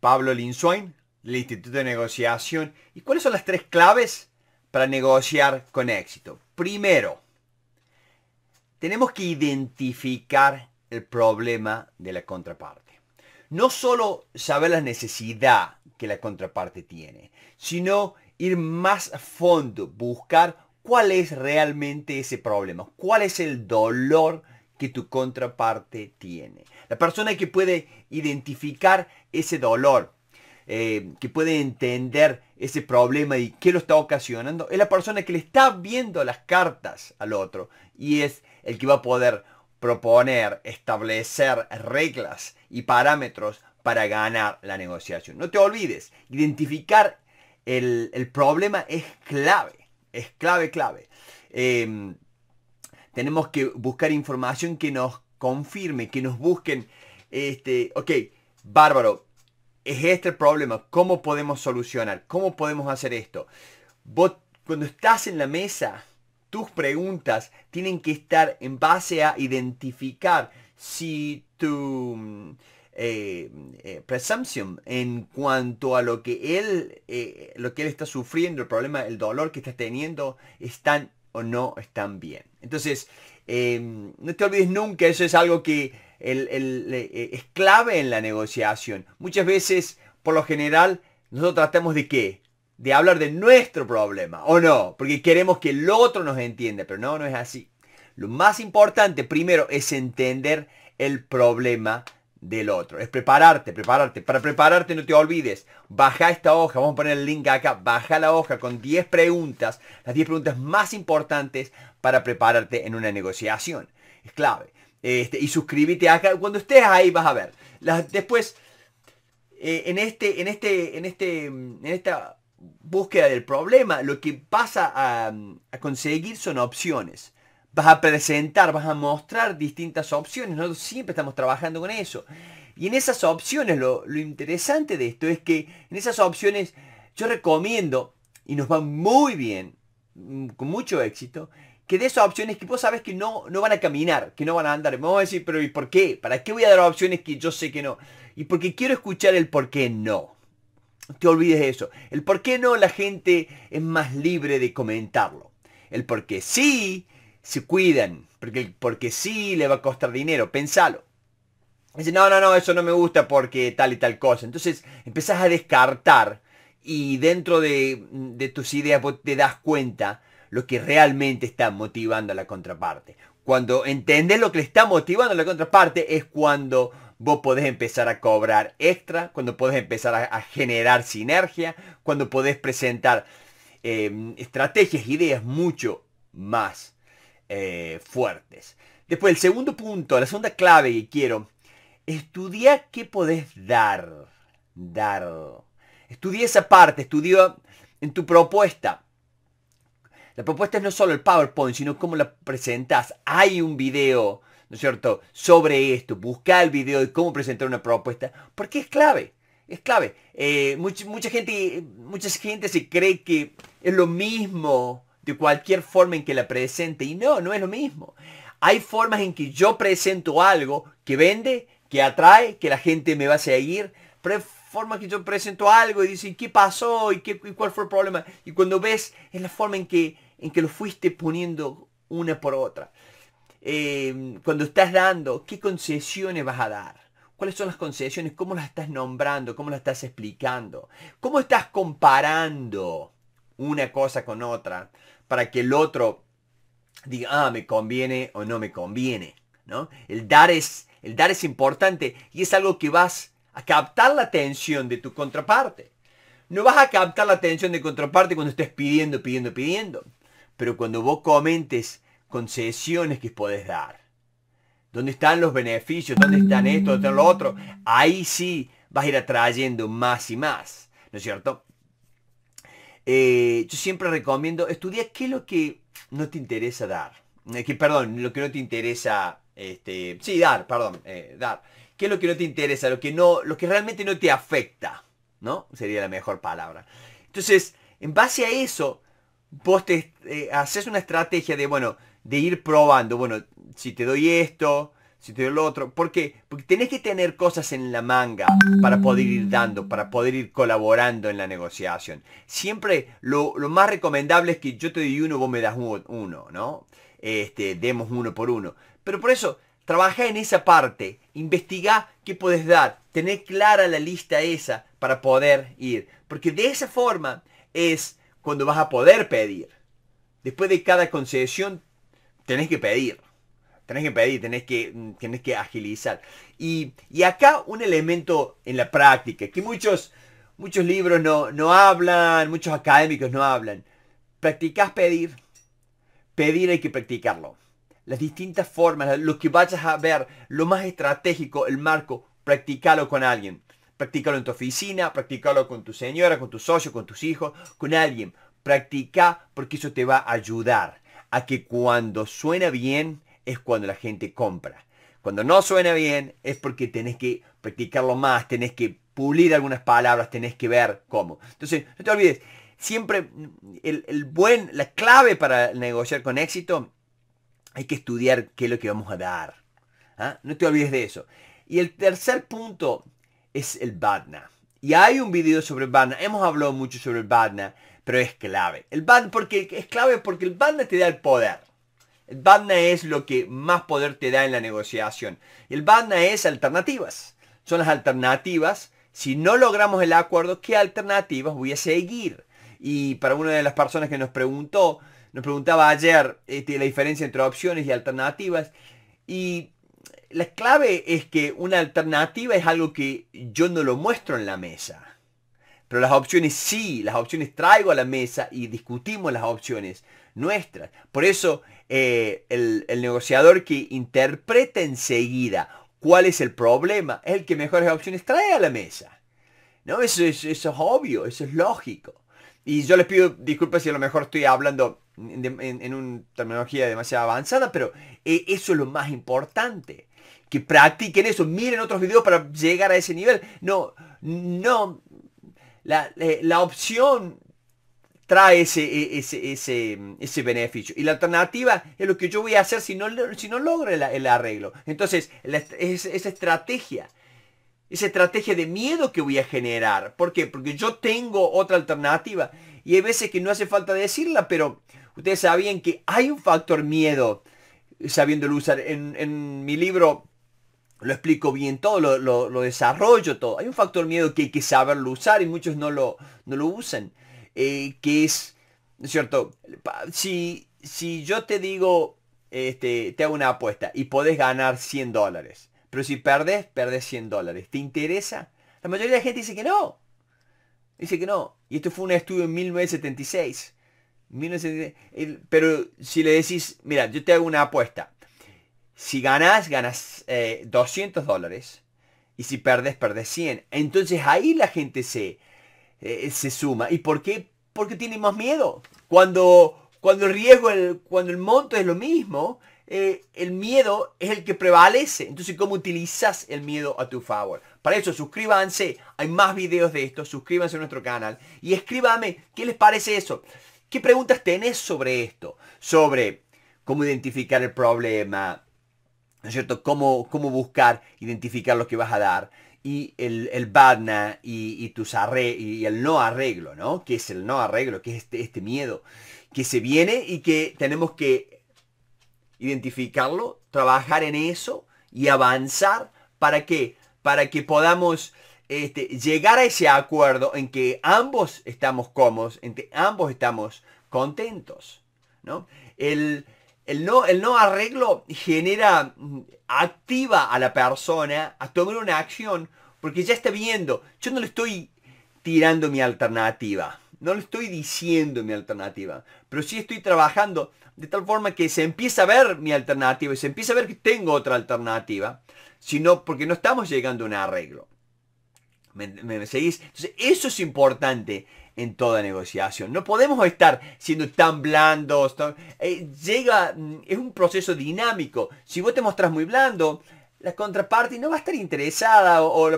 Pablo Linswain, el Instituto de Negociación. ¿Y cuáles son las tres claves para negociar con éxito? Primero, tenemos que identificar el problema de la contraparte. No solo saber la necesidad que la contraparte tiene, sino ir más a fondo, buscar cuál es realmente ese problema, cuál es el dolor que tu contraparte tiene. La persona que puede identificar ese dolor, eh, que puede entender ese problema y qué lo está ocasionando, es la persona que le está viendo las cartas al otro y es el que va a poder proponer, establecer reglas y parámetros para ganar la negociación. No te olvides, identificar el, problema es clave, es clave, clave. Em, tenemos que buscar información que nos confirme, que nos busquen, este, ok, bárbaro, es este el problema, ¿cómo podemos solucionar? ¿Cómo podemos hacer esto? cuando estás en la mesa, tus preguntas tienen que estar en base a identificar si tu eh, eh, presumption en cuanto a lo que él eh, lo que él está sufriendo, el problema, el dolor que está teniendo, están o no están bien. Entonces, em, no te olvides nunca, eso es algo que eh, es clave en la negociación. Muchas veces, por lo general, nosotros tratamos de qué? De hablar de nuestro problema, ¿o no? Porque queremos que el otro nos entienda, pero no, no es así. Lo más importante primero es entender el problema del otro. Es prepararte, prepararte. Para prepararte no te olvides. Baja esta hoja, vamos a poner el link acá. Baja la hoja con 10 preguntas, las 10 preguntas más importantes para prepararte en una negociación. Es clave. Este, y suscríbete acá. Cuando estés ahí vas a ver. después, eh, en, este, en, este, en, este, mm, en esta búsqueda del problema, lo que pasa a conseguir son opciones vas a presentar, vas a mostrar distintas opciones. Nosotros siempre estamos trabajando con eso. Y en esas opciones, lo, interesante de esto es que en esas opciones yo recomiendo, y nos va muy bien, mm, con mucho éxito, que de esas opciones que vos sabes que no, no van a caminar, que no van a andar. Vamos a decir, pero ¿y por qué? ¿Para qué voy a dar opciones que yo sé que no? Y porque quiero escuchar el por qué no. te olvides de eso. El por qué no la gente es más libre de comentarlo. El por qué sí se cuidan, porque, porque sí le va a costar dinero, pensalo. Dice, no, no, no, eso no me gusta porque tal y tal cosa. Entonces empezás a descartar y dentro de, tus ideas vos te das cuenta lo que realmente está motivando a la contraparte. Cuando entendés lo que le está motivando a la contraparte es cuando vos podés empezar a cobrar extra, cuando podés empezar a, generar sinergia, cuando podés presentar eh, estrategias, ideas mucho más eh, fuertes. Después, el segundo punto, la segunda clave que quiero, estudia qué podés dar. Dar. Estudia esa parte, estudia en tu propuesta. La propuesta es no solo el PowerPoint, sino cómo la presentas. Hay un video, ¿no es cierto?, sobre esto. Busca el video de cómo presentar una propuesta, porque es clave. Es clave. Eh, mucha, gente, mucha gente se cree que es lo mismo cualquier forma en que la presente. Y no, no es lo mismo. Hay formas en que yo presento algo que vende, que atrae, que la gente me va a seguir, pero hay formas que yo presento algo y dicen, ¿qué pasó? ¿Y, qué, cuál fue el problema? Y cuando ves, es la forma en que, en que lo fuiste poniendo una por otra. Em, cuando estás dando, ¿qué concesiones vas a dar? ¿Cuáles son las concesiones? ¿Cómo las estás nombrando? ¿Cómo las estás explicando? ¿Cómo estás comparando una cosa con otra? para que el otro diga, ah, me conviene o no me conviene. ¿no? El, dar es, el dar es importante y es algo que vas a captar la atención de tu contraparte. No vas a captar la atención de contraparte cuando estés pidiendo, pidiendo, pidiendo. Pero cuando vos comentes concesiones que puedes dar, dónde están los beneficios, dónde están esto, dónde lo otro, ahí sí vas a ir atrayendo más y más, ¿no es cierto? Eh, yo siempre recomiendo estudiar qué es lo que no te interesa dar. Eh, perdón, lo que no te interesa, este, sí, dar, perdón, eh, dar. ¿Qué es lo que no te interesa? Lo que, no, lo que realmente no te afecta, ¿no? Sería la mejor palabra. Entonces, en base a eso, vos te haces una estrategia de, bueno, de ir probando, bueno, si te doy esto, si te doy lo otro. ¿Por Porque tenés que tener cosas en la manga para poder ir dando, para poder ir colaborando en la negociación. Siempre lo, más recomendable es que yo te doy uno, vos me das uno, ¿no? Este, demos uno por uno. Pero por eso, trabaja en esa parte, investiga qué puedes dar, tener clara la lista esa para poder ir. Porque de esa forma es cuando vas a poder pedir. Después de cada concesión, tenés que pedir tenés que pedir, tenés que, mm, que agilizar. Y, acá un elemento en la práctica, que muchos, muchos libros no, no hablan, muchos académicos no hablan. Practicás pedir, pedir hay que practicarlo. Las distintas formas, lo que vayas a ver, lo más estratégico, el marco, practicalo con alguien. Practicalo en tu oficina, practicalo con tu señora, con tu socio, con tus hijos, con alguien. Practica porque eso te va a ayudar a que cuando suena bien, es cuando la gente compra. Cuando no suena bien es porque tenés que practicarlo más, tenés que pulir algunas palabras, tenés que ver cómo. Entonces, no te olvides, siempre el, buen, la clave para negociar con éxito, hay que estudiar qué es lo que vamos a dar. ¿ah? No te olvides de eso. Y el tercer punto es el BADNA. Y hay un video sobre el BADNA, hemos hablado mucho sobre el BADNA, pero es clave. El BADNA porque, es clave porque el BADNA te da el poder. El BADNA es lo que más poder te da en la negociación. El BADNA es alternativas. Son las alternativas. Si no logramos el acuerdo, ¿qué alternativas voy a seguir? Y para una de las personas que nos preguntó, nos preguntaba ayer este, la diferencia entre opciones y alternativas. Y la clave es que una alternativa es algo que yo no lo muestro en la mesa. Pero las opciones sí, las opciones traigo a la mesa y discutimos las opciones nuestras. Por eso eh, el, negociador que interpreta enseguida cuál es el problema es el que mejores opciones trae a la mesa. ¿No? Eso, es obvio, eso es lógico. Y yo les pido disculpas si a lo mejor estoy hablando en, en, una terminología demasiado avanzada, pero eh, eso es lo más importante. Que practiquen eso, miren otros videos para llegar a ese nivel. No, no, la, eh, la opción trae e, ese, ese, beneficio. Y la alternativa es lo que yo voy a hacer si no, si no logro el, arreglo. Entonces, esa estrategia, esa estrategia de miedo que voy a generar. ¿Por qué? Porque yo tengo otra alternativa. Y hay veces que no hace falta decirla, pero ustedes sabían que hay un factor miedo sabiéndolo usar. En, mi libro lo explico bien todo, lo, desarrollo todo. Hay un factor miedo que hay que saberlo usar y muchos no lo, no lo usan. Eh, que es, ¿cierto? Si, si yo te digo, este, te hago una apuesta y podés ganar 100 dólares, pero si perdes, perdes 100 dólares, ¿te interesa? La mayoría de la gente dice que no. Dice que no. Y esto fue un estudio en 1976. Pero si le decís, mira, yo te hago una apuesta. Si ganas ganas 200 dólares. Y si perdes, perdes 100. Entonces ahí la gente se, eh, se suma. ¿Y por qué? Porque tiene más miedo. Cuando, cuando el riesgo, el, cuando el monto es lo mismo, eh, el miedo es el que prevalece. Entonces, ¿cómo utilizas el miedo a tu favor? Para eso, suscríbanse. Hay más videos de esto. Suscríbanse a nuestro canal. Y escríbame, ¿qué les parece eso? ¿Qué preguntas tenés sobre esto? Sobre cómo identificar el problema, ¿no es cierto? Cómo, cómo buscar, identificar lo que vas a dar y el, badna y, tus y el no arreglo, ¿no? Que es el no arreglo, que es este, este, miedo que se viene y que tenemos que identificarlo, trabajar en eso y avanzar para que, para que podamos este, llegar a ese acuerdo en que ambos estamos cómodos, en que ambos estamos contentos, ¿no? El, el no, arreglo genera, mm, activa a la persona a tomar una acción porque ya está viendo, yo no le estoy tirando mi alternativa, no le estoy diciendo mi alternativa, pero sí estoy trabajando de tal forma que se empieza a ver mi alternativa y se empieza a ver que tengo otra alternativa, sino porque no estamos llegando a un arreglo. me seguís? Entonces, eso es importante, en toda negociación. No podemos estar siendo tan blandos. Eh, llega, mm, es un proceso dinámico. Si vos te mostrás muy blando, la contraparte no va a estar interesada o,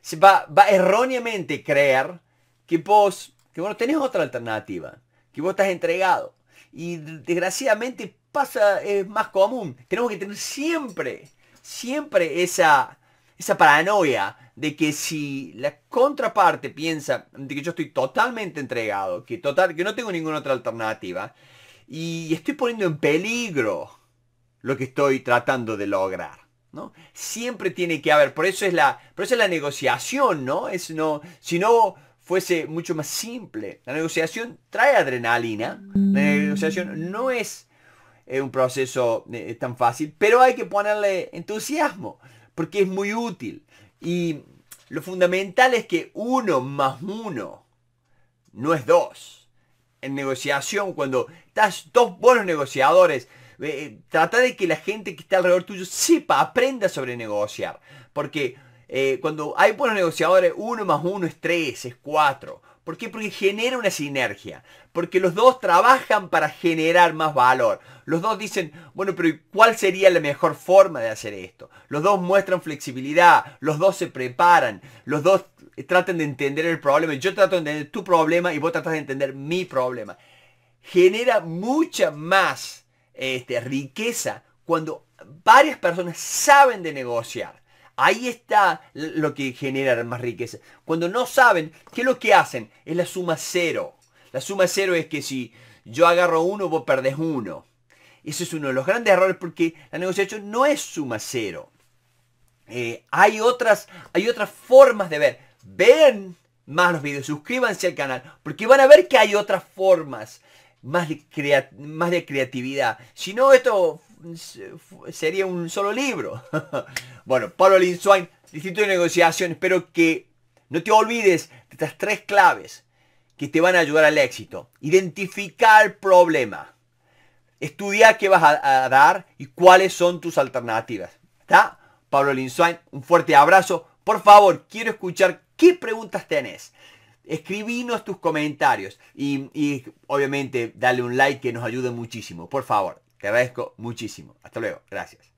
se va, va erróneamente creer que vos, que vos no tenés otra alternativa, que vos estás entregado. Y desgraciadamente pasa, es más común. Tenemos que tener siempre, siempre esa esa paranoia de que si la contraparte piensa de que yo estoy totalmente entregado, que, total, que no tengo ninguna otra alternativa, y estoy poniendo en peligro lo que estoy tratando de lograr. ¿no? Siempre tiene que haber, por eso es la, la negociación, ¿no? Es no, si no fuese mucho más simple. La negociación trae adrenalina, la negociación no es eh, un proceso eh, tan fácil, pero hay que ponerle entusiasmo porque es muy útil. Y lo fundamental es que uno más uno no es dos. En negociación, cuando estás dos buenos negociadores, eh, eh, trata de que la gente que está alrededor tuyo sepa, aprenda sobre negociar. Porque eh, cuando hay buenos negociadores, uno más uno es tres, es cuatro. ¿Por qué? Porque genera una sinergia. Porque los dos trabajan para generar más valor. Los dos dicen, bueno, pero ¿cuál sería la mejor forma de hacer esto? Los dos muestran flexibilidad, los dos se preparan, los dos tratan de entender el problema. Yo trato de entender tu problema y vos tratas de entender mi problema. Genera mucha más este, riqueza cuando varias personas saben de negociar Ahí está lo que genera más riqueza. Cuando no saben, ¿qué es lo que hacen? Es la suma cero. La suma cero es que si yo agarro uno, vos perdés uno. Ese es uno de los grandes errores porque la negociación no es suma cero. Eh, hay, otras, hay otras formas de ver. Vean más los videos, suscríbanse al canal, porque van a ver que hay otras formas más de, más de creatividad. Si no, esto sería un solo libro. bueno, Pablo Linswain, Distrito de Negociación, espero que no te olvides de estas tres claves que te van a ayudar al éxito. Identificar el problema. Estudiar qué vas a, dar y cuáles son tus alternativas. ¿Está? Pablo Linswain, un fuerte abrazo. Por favor, quiero escuchar qué preguntas tenés escribinos tus comentarios y, obviamente dale un like que nos ayude muchísimo. Por favor, te agradezco muchísimo. Hasta luego, gracias.